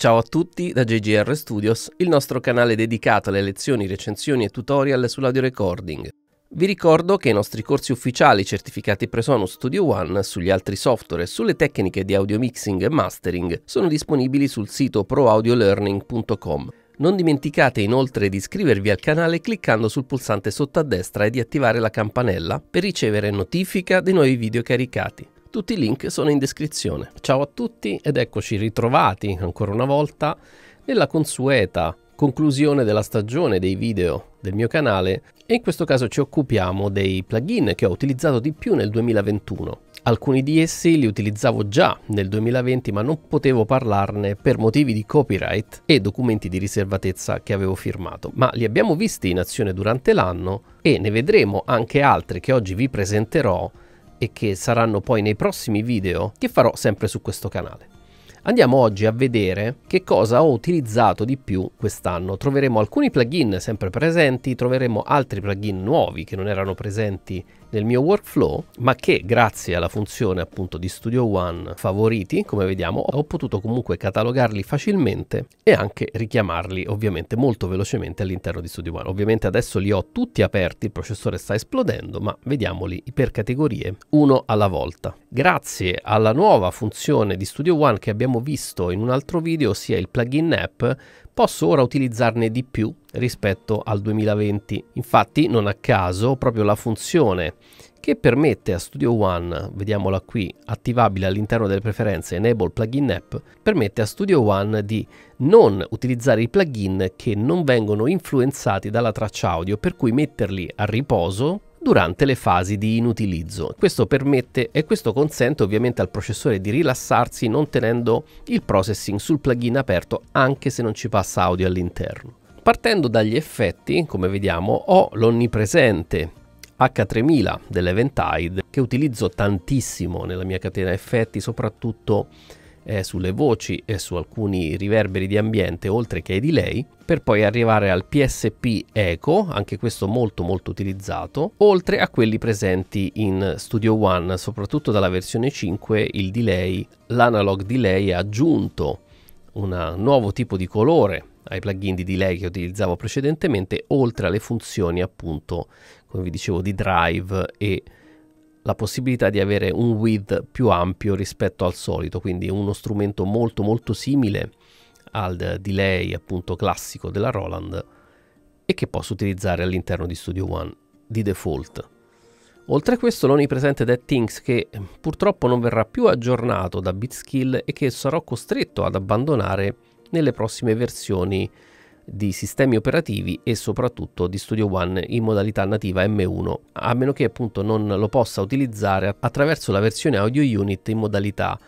Ciao a tutti da JGR Studios, il nostro canale dedicato alle lezioni, recensioni e tutorial sull'audio recording. Vi ricordo che i nostri corsi ufficiali certificati Presonus Studio One sugli altri software e sulle tecniche di audio mixing e mastering sono disponibili sul sito proaudiolearning.com. Non dimenticate inoltre di iscrivervi al canale cliccando sul pulsante sotto a destra e di attivare la campanella per ricevere notifica dei nuovi video caricati. Tutti i link sono in descrizione. Ciao a tutti ed eccoci ritrovati ancora una volta nella consueta conclusione della stagione dei video del mio canale e in questo caso ci occupiamo dei plugin che ho utilizzato di più nel 2021. Alcuni di essi li utilizzavo già nel 2020 ma non potevo parlarne per motivi di copyright e documenti di riservatezza che avevo firmato, ma li abbiamo visti in azione durante l'anno e ne vedremo anche altri che oggi vi presenterò e che saranno poi nei prossimi video che farò sempre su questo canale. Andiamo oggi a vedere che cosa ho utilizzato di più quest'anno. Troveremo alcuni plugin sempre presenti, troveremo altri plugin nuovi che non erano presenti nel mio workflow, ma che grazie alla funzione appunto di Studio One favoriti, come vediamo, ho potuto comunque catalogarli facilmente e anche richiamarli ovviamente molto velocemente all'interno di Studio One. Ovviamente adesso li ho tutti aperti, il processore sta esplodendo, ma vediamoli per categorie uno alla volta. Grazie alla nuova funzione di Studio One che abbiamo visto in un altro video, ossia il plugin app, posso ora utilizzarne di più rispetto al 2020. Infatti non a caso proprio la funzione che permette a Studio One, vediamola qui, attivabile all'interno delle preferenze Enable Plugin App, permette a Studio One di non utilizzare i plugin che non vengono influenzati dalla traccia audio, per cui metterli a riposo durante le fasi di inutilizzo. Questo permette e questo consente ovviamente al processore di rilassarsi non tenendo il processing sul plugin aperto anche se non ci passa audio all'interno. Partendo dagli effetti, come vediamo, ho l'onnipresente H3000 dell'Eventide che utilizzo tantissimo nella mia catena effetti, soprattutto eh, sulle voci e su alcuni riverberi di ambiente oltre che ai delay per poi arrivare al PSP Echo, anche questo molto molto utilizzato, oltre a quelli presenti in Studio One, soprattutto dalla versione 5 il delay, l'analog delay ha aggiunto un nuovo tipo di colore ai plugin di delay che utilizzavo precedentemente, oltre alle funzioni appunto, come vi dicevo, di drive e la possibilità di avere un width più ampio rispetto al solito, quindi uno strumento molto molto simile al delay appunto classico della Roland e che posso utilizzare all'interno di Studio One di default. Oltre a questo l'onnipresente Things che ehm, purtroppo non verrà più aggiornato da BitSkill e che sarò costretto ad abbandonare nelle prossime versioni di sistemi operativi e soprattutto di Studio One in modalità nativa M1, a meno che appunto non lo possa utilizzare attraverso la versione Audio Unit in modalità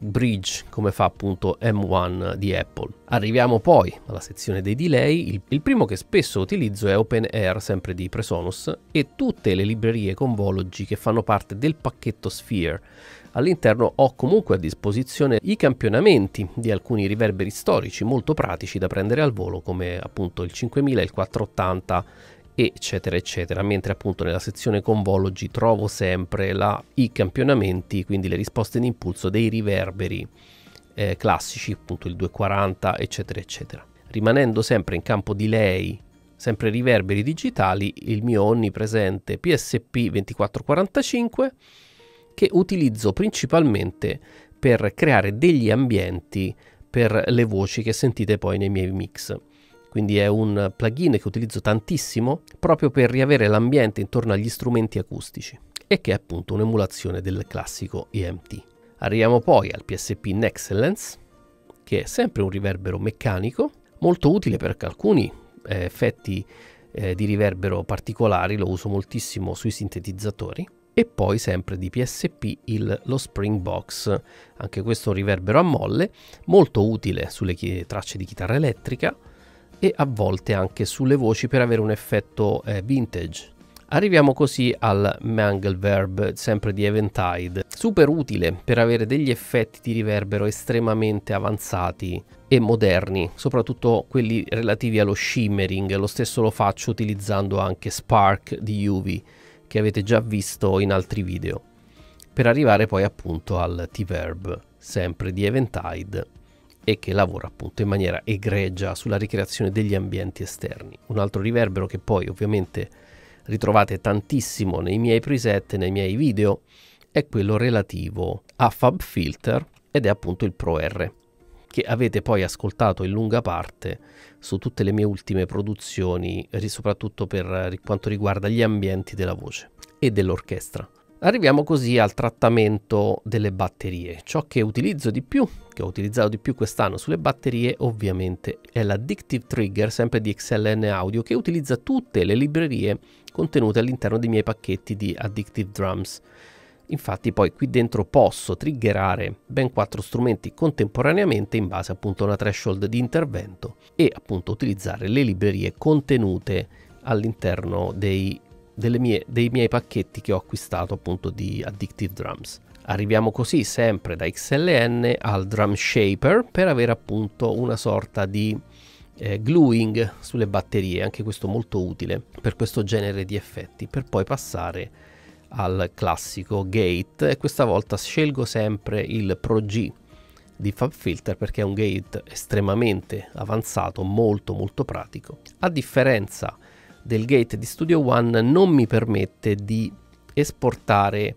bridge come fa appunto M1 di Apple. Arriviamo poi alla sezione dei delay, il, il, primo che spesso utilizzo è Open Air sempre di Presonus e tutte le librerie con Vology che fanno parte del pacchetto Sphere All'interno ho comunque a disposizione i campionamenti di alcuni riverberi storici molto pratici da prendere al volo come appunto il 5000, il 480 eccetera eccetera mentre appunto nella sezione convologi trovo sempre la, i campionamenti quindi le risposte di impulso dei riverberi eh, classici appunto il 240 eccetera eccetera rimanendo sempre in campo di lei sempre riverberi digitali il mio onnipresente PSP 2445 che utilizzo principalmente per creare degli ambienti per le voci che sentite poi nei miei mix. Quindi è un plugin che utilizzo tantissimo proprio per riavere l'ambiente intorno agli strumenti acustici e che è appunto un'emulazione del classico EMT. Arriviamo poi al PSP in che è sempre un riverbero meccanico, molto utile per alcuni eh, effetti eh, di riverbero particolari, lo uso moltissimo sui sintetizzatori e poi sempre di PSP il, lo Spring Box, anche questo un riverbero a molle, molto utile sulle chi- tracce di chitarra elettrica e a volte anche sulle voci per avere un effetto eh, vintage. Arriviamo così al Mangle Verb, sempre di Eventide, super utile per avere degli effetti di riverbero estremamente avanzati e moderni, soprattutto quelli relativi allo shimmering, lo stesso lo faccio utilizzando anche Spark di UV che avete già visto in altri video, per arrivare poi appunto al T-Verb, sempre di Eventide, e che lavora appunto in maniera egregia sulla ricreazione degli ambienti esterni. Un altro riverbero che poi ovviamente ritrovate tantissimo nei miei preset, nei miei video, è quello relativo a FabFilter ed è appunto il Pro R che avete poi ascoltato in lunga parte su tutte le mie ultime produzioni, eh, soprattutto per eh, quanto riguarda gli ambienti della voce e dell'orchestra. Arriviamo così al trattamento delle batterie. Ciò che utilizzo di più, che ho utilizzato di più quest'anno sulle batterie, ovviamente è l'Addictive Trigger, sempre di XLN Audio, che utilizza tutte le librerie contenute all'interno dei miei pacchetti di Addictive Drums. Infatti poi qui dentro posso triggerare ben quattro strumenti contemporaneamente in base appunto a una threshold di intervento e appunto utilizzare le librerie contenute all'interno dei, mie, dei miei pacchetti che ho acquistato appunto di Addictive Drums. Arriviamo così sempre da XLN al Drum Shaper per avere appunto una sorta di eh, gluing sulle batterie, anche questo molto utile per questo genere di effetti, per poi passare al classico gate e questa volta scelgo sempre il Pro G di FabFilter perché è un gate estremamente avanzato, molto molto pratico. A differenza del gate di Studio One non mi permette di esportare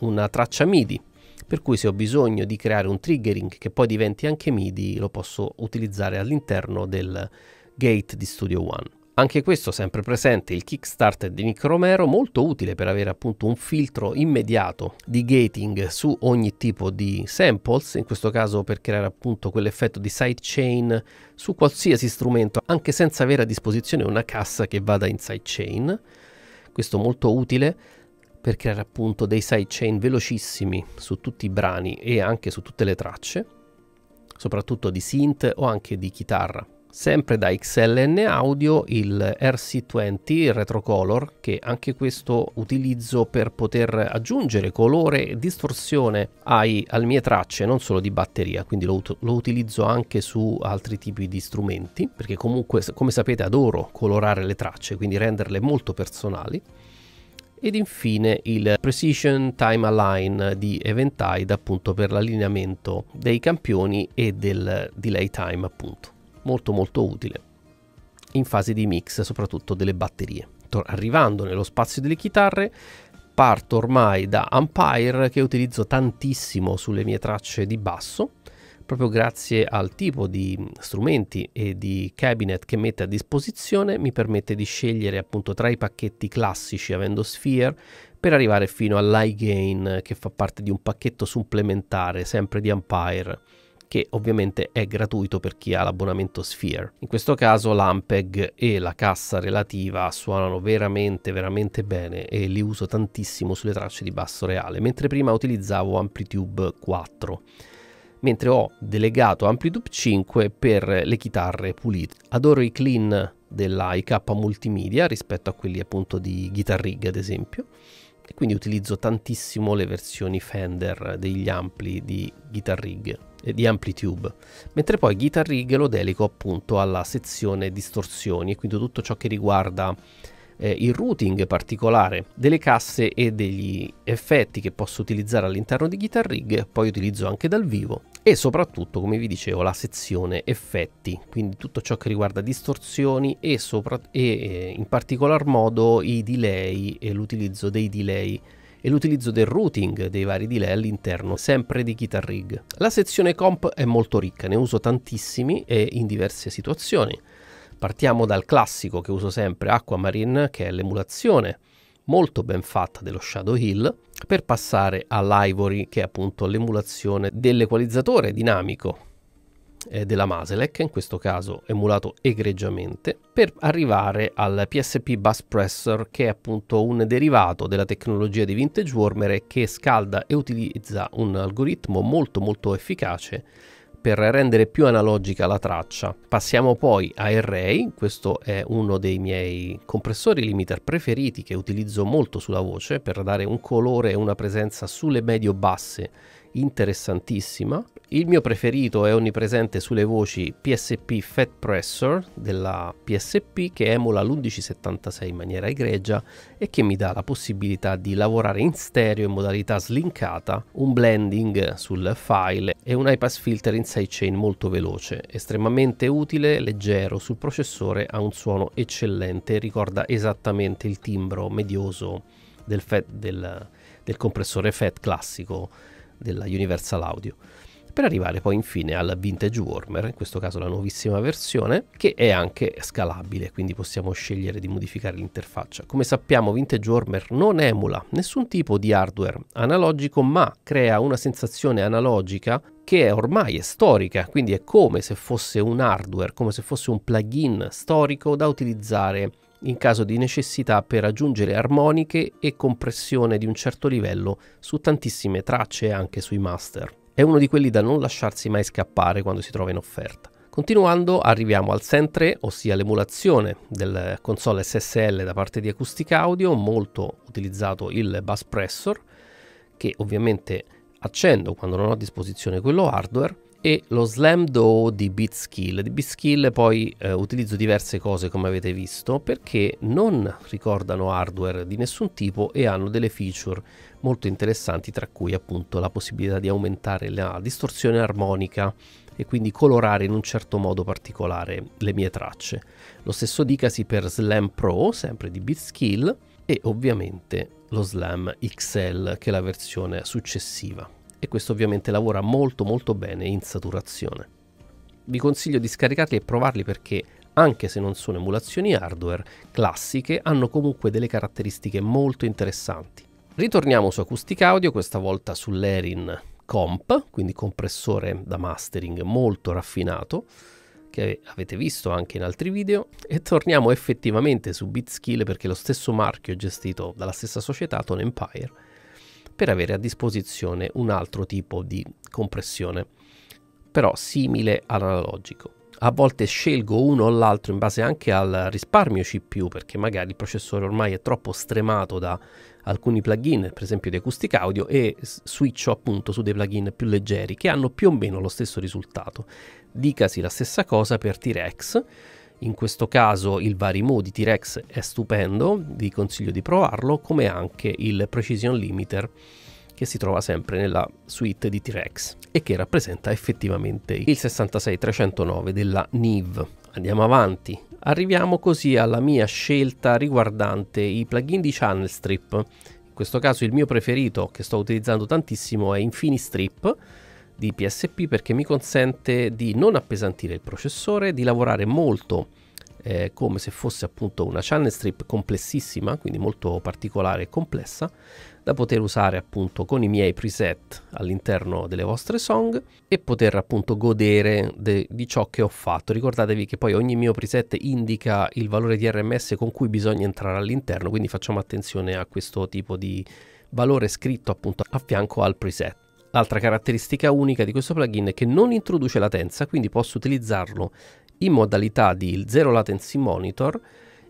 una traccia MIDI, per cui se ho bisogno di creare un triggering che poi diventi anche MIDI lo posso utilizzare all'interno del gate di Studio One. Anche questo sempre presente, il Kickstarter di Nick Romero, molto utile per avere appunto un filtro immediato di gating su ogni tipo di samples, in questo caso per creare appunto quell'effetto di sidechain su qualsiasi strumento, anche senza avere a disposizione una cassa che vada in sidechain. Questo molto utile per creare appunto dei sidechain velocissimi su tutti i brani e anche su tutte le tracce, soprattutto di synth o anche di chitarra. Sempre da XLN Audio il RC20 Retrocolor che anche questo utilizzo per poter aggiungere colore e distorsione ai, alle mie tracce non solo di batteria quindi lo, lo utilizzo anche su altri tipi di strumenti perché comunque come sapete adoro colorare le tracce quindi renderle molto personali ed infine il Precision Time Align di Eventide appunto per l'allineamento dei campioni e del delay time appunto molto molto utile in fase di mix soprattutto delle batterie. Arrivando nello spazio delle chitarre parto ormai da Umpire che utilizzo tantissimo sulle mie tracce di basso proprio grazie al tipo di strumenti e di cabinet che mette a disposizione mi permette di scegliere appunto tra i pacchetti classici avendo Sphere per arrivare fino gain che fa parte di un pacchetto supplementare sempre di Umpire che ovviamente è gratuito per chi ha l'abbonamento Sphere. In questo caso l'Ampeg e la cassa relativa suonano veramente veramente bene e li uso tantissimo sulle tracce di basso reale, mentre prima utilizzavo Amplitube 4 mentre ho delegato Amplitude 5 per le chitarre pulite. Adoro i clean della IK Multimedia rispetto a quelli appunto di Guitar Rig ad esempio e quindi utilizzo tantissimo le versioni Fender degli ampli di Guitar Rig e eh, di Amplitube, mentre poi Guitar Rig lo delico appunto alla sezione distorsioni e quindi tutto ciò che riguarda eh, il routing particolare delle casse e degli effetti che posso utilizzare all'interno di Guitar Rig, poi utilizzo anche dal vivo e soprattutto come vi dicevo la sezione effetti quindi tutto ciò che riguarda distorsioni e, sopra, e eh, in particolar modo i delay e l'utilizzo dei delay e l'utilizzo del routing dei vari delay all'interno sempre di Guitar Rig. La sezione comp è molto ricca, ne uso tantissimi e in diverse situazioni. Partiamo dal classico che uso sempre, Aquamarine, che è l'emulazione molto ben fatta dello Shadow Hill per passare all'Ivory che è appunto l'emulazione dell'equalizzatore dinamico eh, della Maselec, in questo caso emulato egregiamente, per arrivare al PSP Bus Pressor che è appunto un derivato della tecnologia di Vintage Warmer che scalda e utilizza un algoritmo molto molto efficace per rendere più analogica la traccia. Passiamo poi a Array, questo è uno dei miei compressori limiter preferiti che utilizzo molto sulla voce per dare un colore e una presenza sulle medio-basse interessantissima il mio preferito è onnipresente sulle voci PSP Fat Pressor della PSP che emula l'1176 in maniera egregia e che mi dà la possibilità di lavorare in stereo in modalità slinkata, un blending sul file e un iPass filter in sidechain molto veloce, estremamente utile, leggero sul processore, ha un suono eccellente, ricorda esattamente il timbro medioso del, fat, del, del compressore FAT classico della Universal Audio per arrivare poi infine al Vintage Warmer, in questo caso la nuovissima versione, che è anche scalabile, quindi possiamo scegliere di modificare l'interfaccia. Come sappiamo Vintage Warmer non emula nessun tipo di hardware analogico, ma crea una sensazione analogica che è ormai è storica, quindi è come se fosse un hardware, come se fosse un plugin storico da utilizzare in caso di necessità per aggiungere armoniche e compressione di un certo livello su tantissime tracce e anche sui master. È uno di quelli da non lasciarsi mai scappare quando si trova in offerta. Continuando arriviamo al Sen 3, ossia l'emulazione del console SSL da parte di Acoustic Audio, molto utilizzato il Bass Pressor, che ovviamente accendo quando non ho a disposizione quello hardware, e lo Slam Do di BeatSkill. Di BeatSkill poi eh, utilizzo diverse cose come avete visto perché non ricordano hardware di nessun tipo e hanno delle feature molto interessanti, tra cui appunto la possibilità di aumentare la distorsione armonica e quindi colorare in un certo modo particolare le mie tracce. Lo stesso dicasi per Slam Pro, sempre di Beatskill, e ovviamente lo Slam XL che è la versione successiva. E questo ovviamente lavora molto molto bene in saturazione. Vi consiglio di scaricarli e provarli perché anche se non sono emulazioni hardware classiche, hanno comunque delle caratteristiche molto interessanti Ritorniamo su Acoustic audio, questa volta sull'Erin Comp, quindi compressore da mastering molto raffinato che avete visto anche in altri video e torniamo effettivamente su Bitskill perché lo stesso marchio è gestito dalla stessa società Tone Empire per avere a disposizione un altro tipo di compressione però simile all'analogico. A volte scelgo uno o l'altro in base anche al risparmio CPU perché magari il processore ormai è troppo stremato da alcuni plugin, per esempio di acustica audio, e switcho appunto su dei plugin più leggeri che hanno più o meno lo stesso risultato. Dicasi la stessa cosa per T-Rex. In questo caso il Varimo di T-Rex è stupendo, vi consiglio di provarlo, come anche il Precision Limiter che si trova sempre nella suite di T-Rex e che rappresenta effettivamente il 66309 della NIV. Andiamo avanti, Arriviamo così alla mia scelta riguardante i plugin di Channel Strip. In questo caso il mio preferito che sto utilizzando tantissimo è Infinistrip di PSP perché mi consente di non appesantire il processore, di lavorare molto eh, come se fosse appunto una channel strip complessissima, quindi molto particolare e complessa, da poter usare appunto con i miei preset all'interno delle vostre song e poter appunto godere de- di ciò che ho fatto. Ricordatevi che poi ogni mio preset indica il valore di RMS con cui bisogna entrare all'interno, quindi facciamo attenzione a questo tipo di valore scritto appunto a fianco al preset. L'altra caratteristica unica di questo plugin è che non introduce latenza, quindi posso utilizzarlo in modalità di zero latency monitor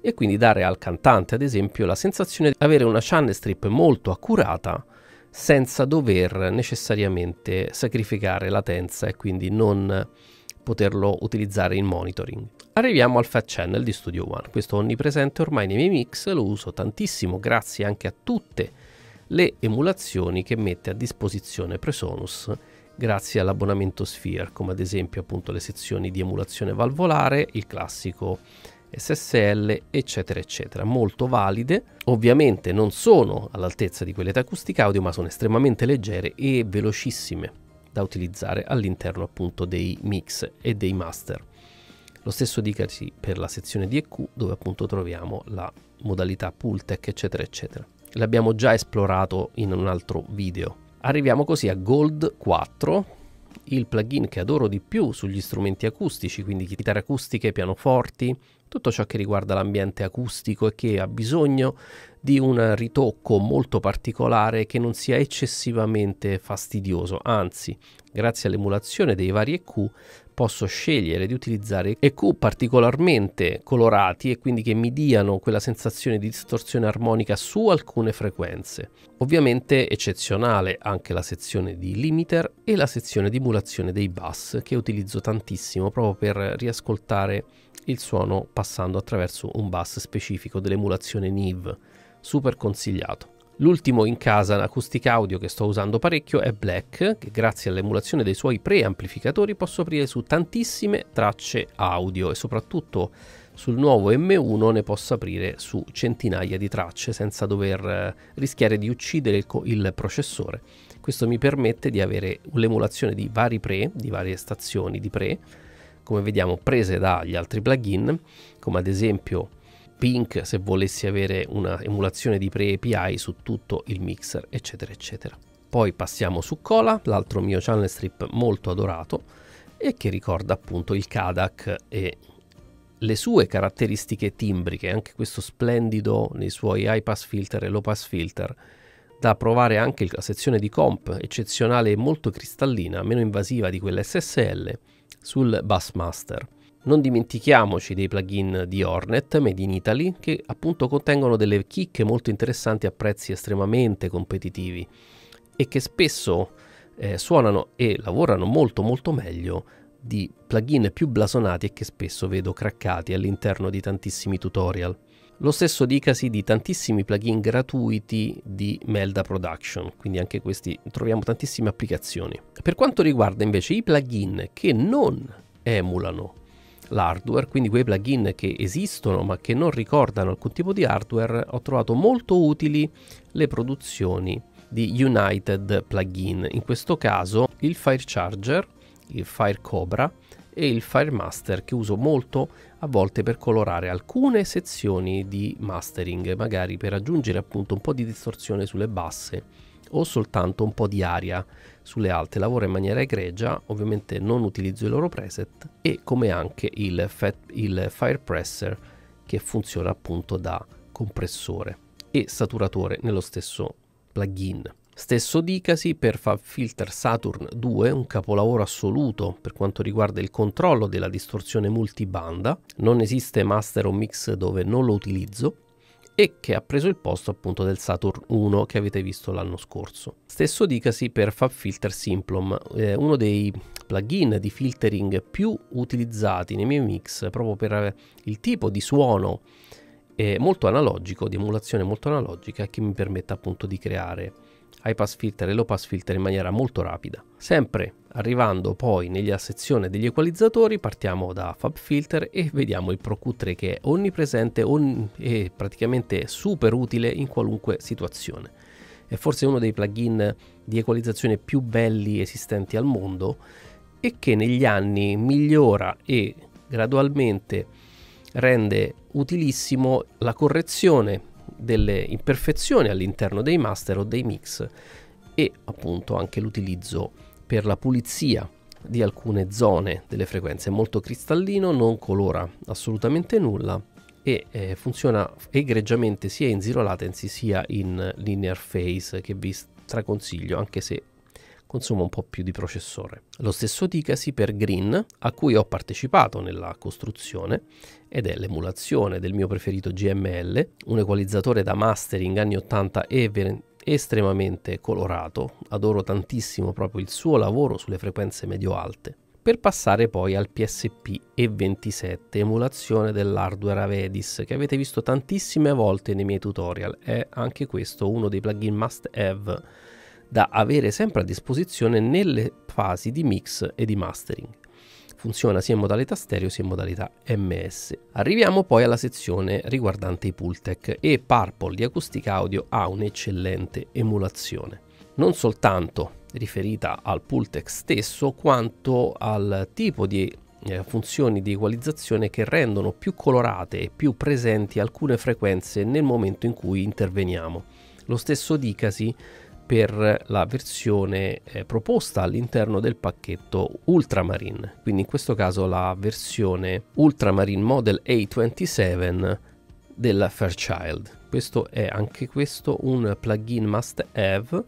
e quindi dare al cantante ad esempio la sensazione di avere una channel strip molto accurata senza dover necessariamente sacrificare latenza e quindi non poterlo utilizzare in monitoring. Arriviamo al Fat Channel di Studio One, questo onnipresente ormai nei miei mix, lo uso tantissimo grazie anche a tutte le emulazioni che mette a disposizione Presonus grazie all'abbonamento Sphere, come ad esempio appunto le sezioni di emulazione valvolare, il classico SSL, eccetera, eccetera, molto valide. Ovviamente non sono all'altezza di quelle da acustica audio, ma sono estremamente leggere e velocissime da utilizzare all'interno appunto dei mix e dei master. Lo stesso dicasi per la sezione di EQ dove appunto troviamo la modalità pull tech eccetera eccetera. L'abbiamo già esplorato in un altro video. Arriviamo così a Gold 4, il plugin che adoro di più sugli strumenti acustici, quindi chitarre acustiche, pianoforti, tutto ciò che riguarda l'ambiente acustico e che ha bisogno di un ritocco molto particolare che non sia eccessivamente fastidioso, anzi, grazie all'emulazione dei vari EQ posso scegliere di utilizzare EQ particolarmente colorati e quindi che mi diano quella sensazione di distorsione armonica su alcune frequenze. Ovviamente eccezionale anche la sezione di limiter e la sezione di emulazione dei bass che utilizzo tantissimo proprio per riascoltare il suono passando attraverso un bus specifico dell'emulazione NIV, super consigliato. L'ultimo in casa in acustica audio che sto usando parecchio è Black, che grazie all'emulazione dei suoi preamplificatori posso aprire su tantissime tracce audio e soprattutto sul nuovo M1 ne posso aprire su centinaia di tracce senza dover eh, rischiare di uccidere il, co- il processore. Questo mi permette di avere l'emulazione di vari pre, di varie stazioni di pre, come vediamo prese dagli altri plugin come ad esempio Pink se volessi avere una emulazione di pre-API su tutto il mixer eccetera eccetera poi passiamo su Cola l'altro mio channel strip molto adorato e che ricorda appunto il Kadak e le sue caratteristiche timbriche anche questo splendido nei suoi high pass filter e low pass filter da provare anche la sezione di comp eccezionale e molto cristallina meno invasiva di quella SSL sul Bassmaster. Non dimentichiamoci dei plugin di Hornet Made in Italy che appunto contengono delle chicche molto interessanti a prezzi estremamente competitivi e che spesso eh, suonano e lavorano molto molto meglio di plugin più blasonati e che spesso vedo craccati all'interno di tantissimi tutorial. Lo stesso dicasi di tantissimi plugin gratuiti di Melda Production, quindi anche questi troviamo tantissime applicazioni. Per quanto riguarda invece i plugin che non emulano l'hardware, quindi quei plugin che esistono ma che non ricordano alcun tipo di hardware, ho trovato molto utili le produzioni di United Plugin, in questo caso il Fire Charger, il Fire Cobra e il Fire Master che uso molto a volte per colorare alcune sezioni di mastering, magari per aggiungere appunto un po' di distorsione sulle basse o soltanto un po' di aria sulle alte. Lavoro in maniera egregia, ovviamente non utilizzo i loro preset e come anche il, il fire presser che funziona appunto da compressore e saturatore nello stesso plugin. Stesso dicasi per Fab Filter Saturn 2, un capolavoro assoluto per quanto riguarda il controllo della distorsione multibanda, non esiste master o mix dove non lo utilizzo e che ha preso il posto appunto del Saturn 1 che avete visto l'anno scorso. Stesso dicasi per Fab Filter Simplom, eh, uno dei plugin di filtering più utilizzati nei miei mix proprio per eh, il tipo di suono eh, molto analogico, di emulazione molto analogica che mi permette appunto di creare ai pass filter e lo pass filter in maniera molto rapida. Sempre arrivando poi nella sezione degli equalizzatori partiamo da fab filter e vediamo il Pro Q3 che è onnipresente on- e praticamente super utile in qualunque situazione. È forse uno dei plugin di equalizzazione più belli esistenti al mondo e che negli anni migliora e gradualmente rende utilissimo la correzione delle imperfezioni all'interno dei master o dei mix e appunto anche l'utilizzo per la pulizia di alcune zone delle frequenze. È molto cristallino, non colora assolutamente nulla e eh, funziona egregiamente sia in zero latency sia in linear phase che vi straconsiglio anche se consuma un po' più di processore. Lo stesso dicasi per Green, a cui ho partecipato nella costruzione, ed è l'emulazione del mio preferito GML, un equalizzatore da mastering anni 80 e estremamente colorato, adoro tantissimo proprio il suo lavoro sulle frequenze medio-alte, per passare poi al PSP E27, emulazione dell'hardware Avedis che avete visto tantissime volte nei miei tutorial, è anche questo uno dei plugin must have da avere sempre a disposizione nelle fasi di mix e di mastering. Funziona sia in modalità stereo sia in modalità MS. Arriviamo poi alla sezione riguardante i Pultec e Purple di acustica audio ha un'eccellente emulazione. Non soltanto riferita al Pultec stesso quanto al tipo di eh, funzioni di equalizzazione che rendono più colorate e più presenti alcune frequenze nel momento in cui interveniamo. Lo stesso dicasi per la versione eh, proposta all'interno del pacchetto Ultramarine, quindi in questo caso la versione Ultramarine Model A27 della Fairchild. Questo è anche questo un plugin must have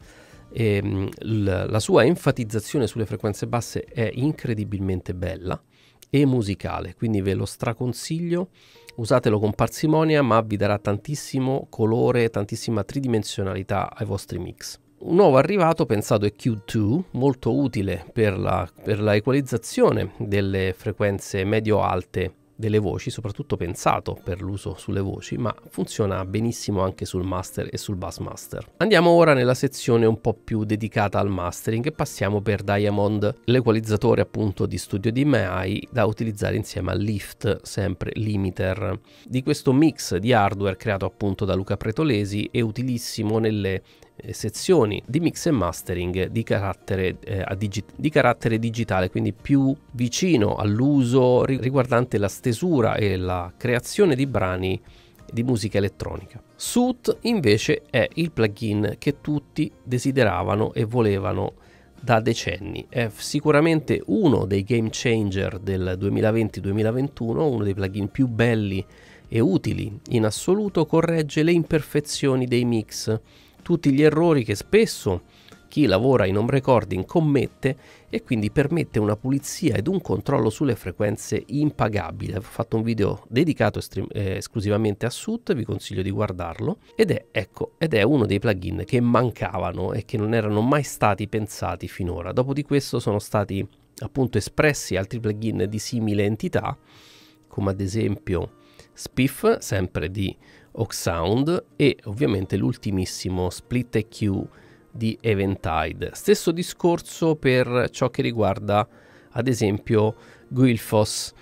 e, ehm, la sua enfatizzazione sulle frequenze basse è incredibilmente bella e musicale, quindi ve lo straconsiglio. Usatelo con parsimonia, ma vi darà tantissimo colore, tantissima tridimensionalità ai vostri mix. Un nuovo arrivato pensato è Q2, molto utile per la, per la equalizzazione delle frequenze medio-alte delle voci, soprattutto pensato per l'uso sulle voci, ma funziona benissimo anche sul master e sul bass master. Andiamo ora nella sezione un po' più dedicata al mastering e passiamo per Diamond, l'equalizzatore appunto di studio di DMI da utilizzare insieme a Lift, sempre limiter, di questo mix di hardware creato appunto da Luca Pretolesi è utilissimo nelle eh, sezioni di mix e mastering di carattere, eh, digi- di carattere digitale, quindi più vicino all'uso riguardante la stesura e la creazione di brani di musica elettronica. Suit invece è il plugin che tutti desideravano e volevano da decenni. È sicuramente uno dei game changer del 2020-2021, uno dei plugin più belli e utili in assoluto, corregge le imperfezioni dei mix tutti gli errori che spesso chi lavora in home recording commette e quindi permette una pulizia ed un controllo sulle frequenze impagabile. Ho fatto un video dedicato estrim- eh, esclusivamente a Sut, vi consiglio di guardarlo ed è, ecco, ed è uno dei plugin che mancavano e che non erano mai stati pensati finora. Dopo di questo sono stati appunto espressi altri plugin di simile entità, come ad esempio Spiff, sempre di Sound e ovviamente l'ultimissimo Split EQ di Eventide. Stesso discorso per ciò che riguarda ad esempio Guilfos.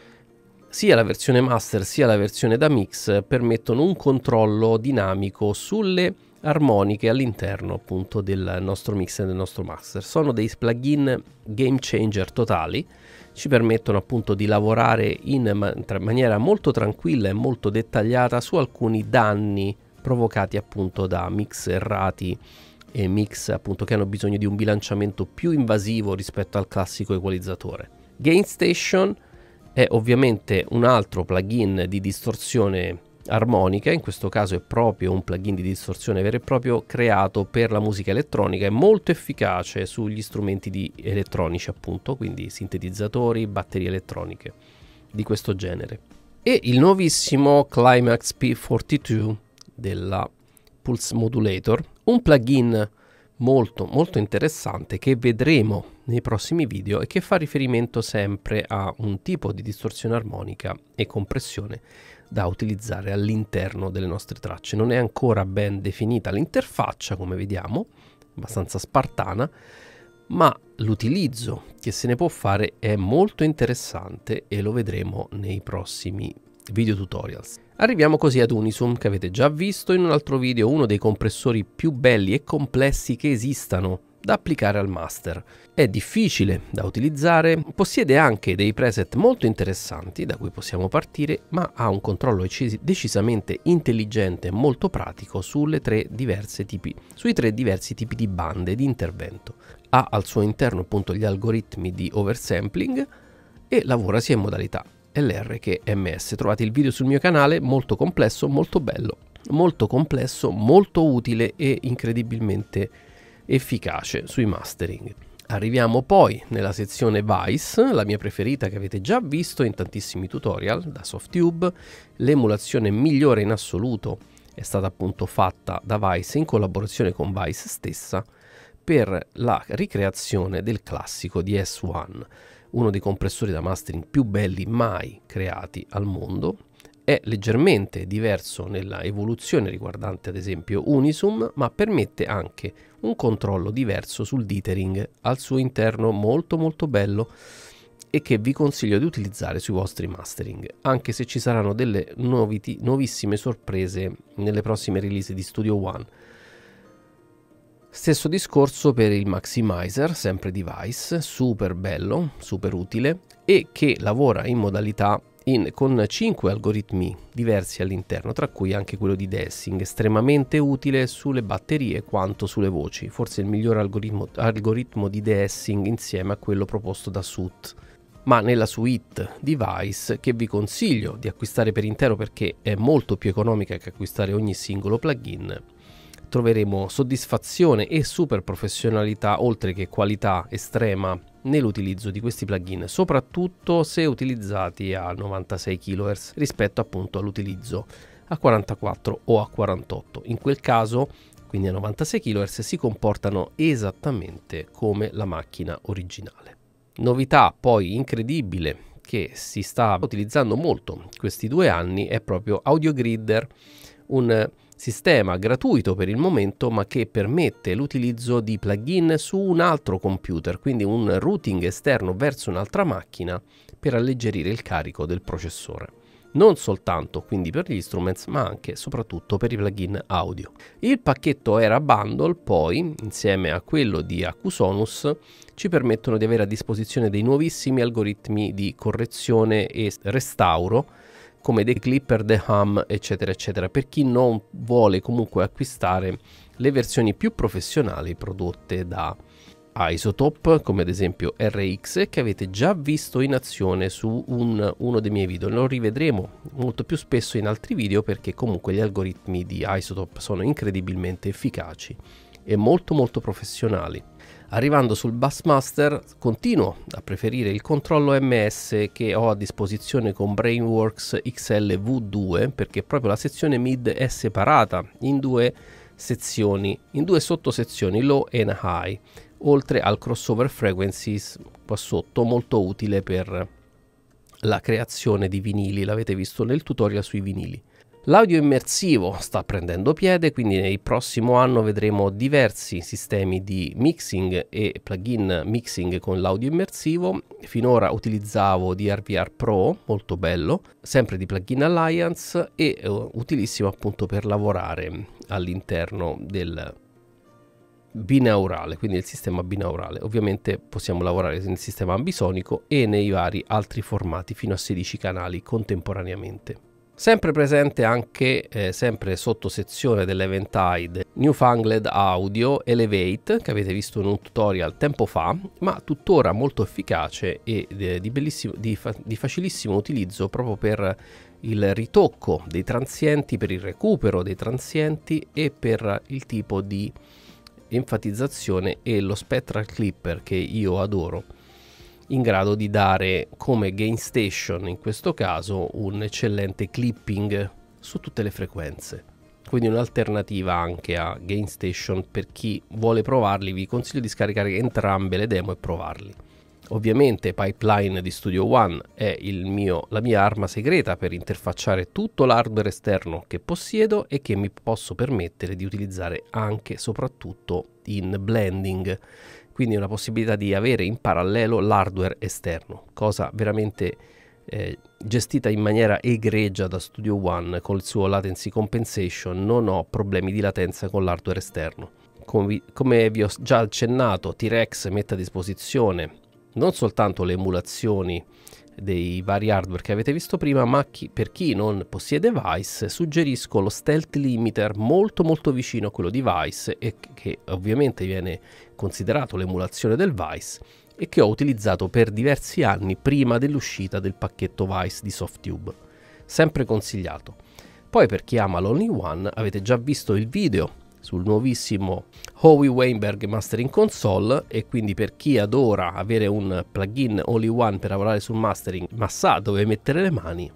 Sia la versione master sia la versione da mix permettono un controllo dinamico sulle armoniche all'interno appunto del nostro mix e del nostro master. Sono dei plugin game changer totali ci permettono appunto di lavorare in maniera molto tranquilla e molto dettagliata su alcuni danni provocati appunto da mix errati e mix appunto che hanno bisogno di un bilanciamento più invasivo rispetto al classico equalizzatore. Gain Station è ovviamente un altro plugin di distorsione armonica, in questo caso è proprio un plugin di distorsione vero e proprio creato per la musica elettronica, è molto efficace sugli strumenti elettronici appunto, quindi sintetizzatori, batterie elettroniche di questo genere. E il nuovissimo Climax P42 della Pulse Modulator, un plugin molto molto interessante che vedremo nei prossimi video e che fa riferimento sempre a un tipo di distorsione armonica e compressione da utilizzare all'interno delle nostre tracce. Non è ancora ben definita l'interfaccia, come vediamo, abbastanza spartana, ma l'utilizzo che se ne può fare è molto interessante e lo vedremo nei prossimi video tutorials. Arriviamo così ad Unison che avete già visto in un altro video, uno dei compressori più belli e complessi che esistano da applicare al master. È difficile da utilizzare, possiede anche dei preset molto interessanti da cui possiamo partire, ma ha un controllo decisamente intelligente e molto pratico sulle tre diverse tipi, sui tre diversi tipi di bande di intervento. Ha al suo interno appunto gli algoritmi di oversampling e lavora sia in modalità LR che MS. Trovate il video sul mio canale, molto complesso, molto bello, molto complesso, molto utile e incredibilmente efficace sui mastering. Arriviamo poi nella sezione Vice, la mia preferita che avete già visto in tantissimi tutorial da Softube, l'emulazione migliore in assoluto è stata appunto fatta da Vice in collaborazione con Vice stessa per la ricreazione del classico ds 1 uno dei compressori da mastering più belli mai creati al mondo, è leggermente diverso nella evoluzione riguardante ad esempio Unisum, ma permette anche un controllo diverso sul dithering al suo interno molto molto bello e che vi consiglio di utilizzare sui vostri mastering, anche se ci saranno delle noviti, nuovissime sorprese nelle prossime release di Studio One. Stesso discorso per il Maximizer, sempre device, super bello, super utile, e che lavora in modalità in, con 5 algoritmi diversi all'interno, tra cui anche quello di Dessing, estremamente utile sulle batterie quanto sulle voci, forse il miglior algoritmo, algoritmo di Dessing insieme a quello proposto da Sut. Ma nella suite device che vi consiglio di acquistare per intero perché è molto più economica che acquistare ogni singolo plugin, troveremo soddisfazione e super professionalità oltre che qualità estrema nell'utilizzo di questi plugin, soprattutto se utilizzati a 96 kHz rispetto appunto all'utilizzo a 44 o a 48. In quel caso, quindi a 96 kHz, si comportano esattamente come la macchina originale. Novità poi incredibile che si sta utilizzando molto questi due anni è proprio AudioGridder, un sistema gratuito per il momento ma che permette l'utilizzo di plugin su un altro computer, quindi un routing esterno verso un'altra macchina per alleggerire il carico del processore non soltanto quindi per gli instruments ma anche e soprattutto per i plugin audio. Il pacchetto Era Bundle poi insieme a quello di Acusonus ci permettono di avere a disposizione dei nuovissimi algoritmi di correzione e restauro come The Clipper, The Hum, eccetera, eccetera, per chi non vuole comunque acquistare le versioni più professionali prodotte da Isotope, come ad esempio RX, che avete già visto in azione su un, uno dei miei video. Lo rivedremo molto più spesso in altri video perché comunque gli algoritmi di Isotope sono incredibilmente efficaci e molto molto professionali. Arrivando sul Bassmaster continuo a preferire il controllo MS che ho a disposizione con Brainworks XL V2 perché proprio la sezione mid è separata in due sezioni, in due sottosezioni low e high, oltre al crossover frequencies qua sotto molto utile per la creazione di vinili, l'avete visto nel tutorial sui vinili. L'audio immersivo sta prendendo piede, quindi nel prossimo anno vedremo diversi sistemi di mixing e plugin mixing con l'audio immersivo. Finora utilizzavo DRVR Pro, molto bello, sempre di Plugin Alliance e eh, utilissimo appunto per lavorare all'interno del binaurale, quindi il sistema binaurale. Ovviamente possiamo lavorare nel sistema ambisonico e nei vari altri formati fino a 16 canali contemporaneamente. Sempre presente anche, eh, sempre sotto sezione dell'Eventide, Newfangled Audio Elevate, che avete visto in un tutorial tempo fa, ma tuttora molto efficace e eh, di, di, fa di facilissimo utilizzo proprio per il ritocco dei transienti, per il recupero dei transienti e per il tipo di enfatizzazione e lo spectral clipper che io adoro in grado di dare come gain station in questo caso un eccellente clipping su tutte le frequenze quindi un'alternativa anche a gain station per chi vuole provarli vi consiglio di scaricare entrambe le demo e provarli ovviamente pipeline di studio one è mio, la mia arma segreta per interfacciare tutto l'hardware esterno che possiedo e che mi posso permettere di utilizzare anche e soprattutto in blending quindi una possibilità di avere in parallelo l'hardware esterno, cosa veramente eh, gestita in maniera egregia da Studio One con il suo latency compensation, non ho problemi di latenza con l'hardware esterno. come vi ho già accennato, T-Rex mette a disposizione non soltanto le emulazioni dei vari hardware che avete visto prima, ma chi, per chi non possiede Vice suggerisco lo Stealth Limiter molto molto vicino a quello di Vice e che ovviamente viene considerato l'emulazione del Vice e che ho utilizzato per diversi anni prima dell'uscita del pacchetto Vice di Softube. Sempre consigliato. Poi per chi ama l'Only One avete già visto il video sul nuovissimo Howie Weinberg Mastering Console e quindi per chi adora avere un plugin all in one per lavorare sul mastering ma sa dove mettere le mani,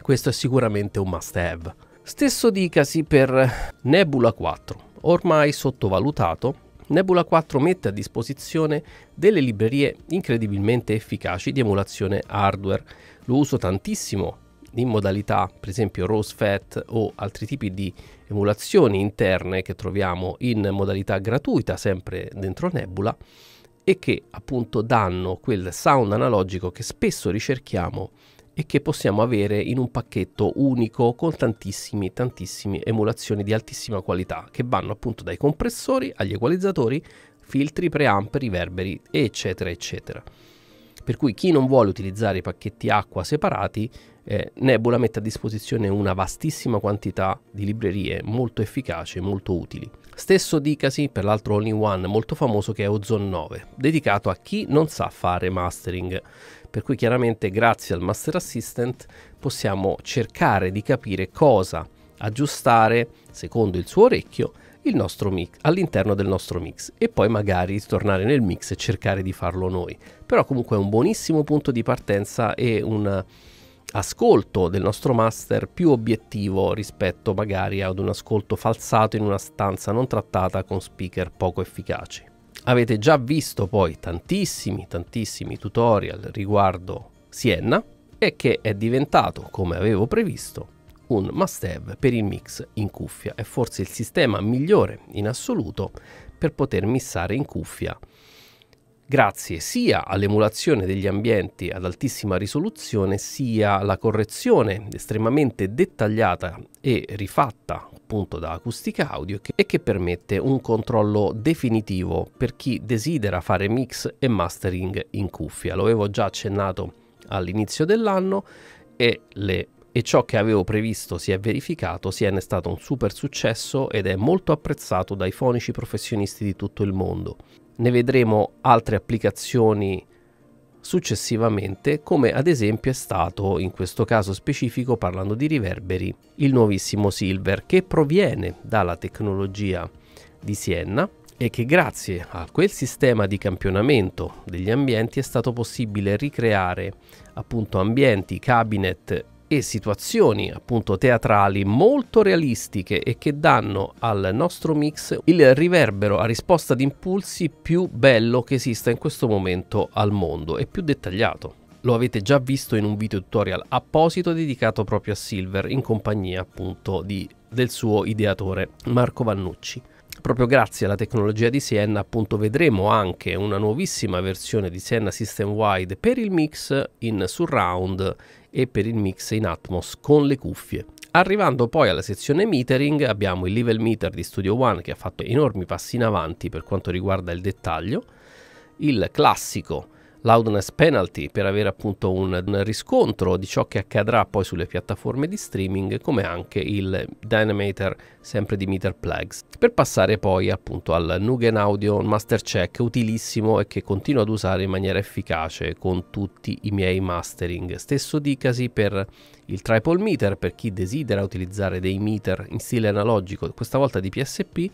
questo è sicuramente un must have. Stesso dicasi per Nebula 4, ormai sottovalutato, Nebula 4 mette a disposizione delle librerie incredibilmente efficaci di emulazione hardware. Lo uso tantissimo in modalità per esempio Rose Fat o altri tipi di emulazioni interne che troviamo in modalità gratuita sempre dentro Nebula e che appunto danno quel sound analogico che spesso ricerchiamo e che possiamo avere in un pacchetto unico con tantissime tantissime emulazioni di altissima qualità che vanno appunto dai compressori agli equalizzatori, filtri, preamp, riverberi eccetera eccetera. Per cui chi non vuole utilizzare i pacchetti acqua separati eh, Nebula mette a disposizione una vastissima quantità di librerie molto efficaci e molto utili. Stesso dicasi per l'altro all-in-one molto famoso che è Ozone 9, dedicato a chi non sa fare mastering, per cui chiaramente grazie al Master Assistant possiamo cercare di capire cosa aggiustare secondo il suo orecchio all'interno del nostro mix e poi magari tornare nel mix e cercare di farlo noi. Però comunque è un buonissimo punto di partenza e un ascolto del nostro master più obiettivo rispetto magari ad un ascolto falsato in una stanza non trattata con speaker poco efficaci. Avete già visto poi tantissimi tantissimi tutorial riguardo Sienna e che è diventato, come avevo previsto, un must have per il mix in cuffia. È forse il sistema migliore in assoluto per poter missare in cuffia grazie sia all'emulazione degli ambienti ad altissima risoluzione sia alla correzione estremamente dettagliata e rifatta appunto da acustica audio e che permette un controllo definitivo per chi desidera fare mix e mastering in cuffia. Lo avevo già accennato all'inizio dell'anno e le e ciò che avevo previsto si è verificato, si è stato un super successo ed è molto apprezzato dai fonici professionisti di tutto il mondo ne vedremo altre applicazioni successivamente come ad esempio è stato in questo caso specifico parlando di riverberi il nuovissimo Silver che proviene dalla tecnologia di Sienna e che grazie a quel sistema di campionamento degli ambienti è stato possibile ricreare appunto ambienti, cabinet e situazioni appunto teatrali molto realistiche e che danno al nostro mix il riverbero a risposta di impulsi più bello che esista in questo momento al mondo e più dettagliato. Lo avete già visto in un video tutorial apposito dedicato proprio a Silver in compagnia appunto di, del suo ideatore Marco Vannucci proprio grazie alla tecnologia di Sienna appunto vedremo anche una nuovissima versione di Sienna System Wide per il mix in surround e per il mix in Atmos con le cuffie. Arrivando poi alla sezione metering abbiamo il level meter di Studio One che ha fatto enormi passi in avanti per quanto riguarda il dettaglio, il classico loudness Penalty per avere appunto un, un riscontro di ciò che accadrà poi sulle piattaforme di streaming come anche il Dynamator sempre di Meter plugs per passare poi appunto al Nugen Audio Master Check utilissimo e che continuo ad usare in maniera efficace con tutti i miei mastering stesso dicasi per il Triple Meter per chi desidera utilizzare dei meter in stile analogico questa volta di PSP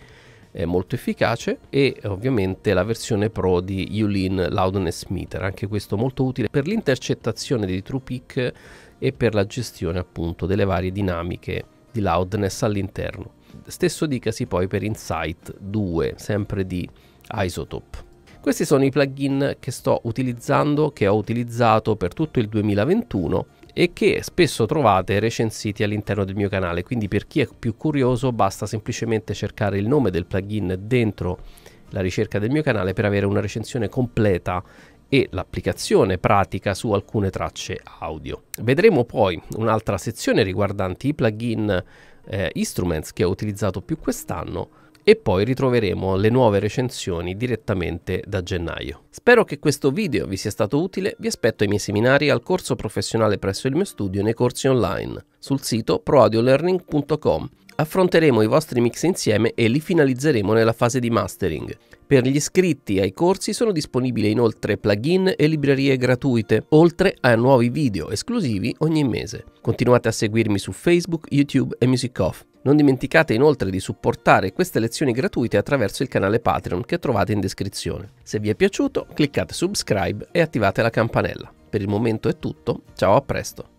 molto efficace e ovviamente la versione Pro di Yulin Loudness Meter, anche questo molto utile per l'intercettazione dei true peak e per la gestione appunto delle varie dinamiche di loudness all'interno. Stesso dicasi poi per Insight 2, sempre di Isotope. Questi sono i plugin che sto utilizzando, che ho utilizzato per tutto il 2021 e che spesso trovate recensiti all'interno del mio canale, quindi per chi è più curioso basta semplicemente cercare il nome del plugin dentro la ricerca del mio canale per avere una recensione completa e l'applicazione pratica su alcune tracce audio. Vedremo poi un'altra sezione riguardante i plugin eh, Instruments che ho utilizzato più quest'anno e poi ritroveremo le nuove recensioni direttamente da gennaio. Spero che questo video vi sia stato utile, vi aspetto ai miei seminari al corso professionale presso il mio studio nei corsi online sul sito proadiolearning.com. Affronteremo i vostri mix insieme e li finalizzeremo nella fase di mastering. Per gli iscritti ai corsi sono disponibili inoltre plugin e librerie gratuite, oltre a nuovi video esclusivi ogni mese. Continuate a seguirmi su Facebook, YouTube e MusicOff. Non dimenticate inoltre di supportare queste lezioni gratuite attraverso il canale Patreon che trovate in descrizione. Se vi è piaciuto, cliccate subscribe e attivate la campanella. Per il momento è tutto, ciao a presto!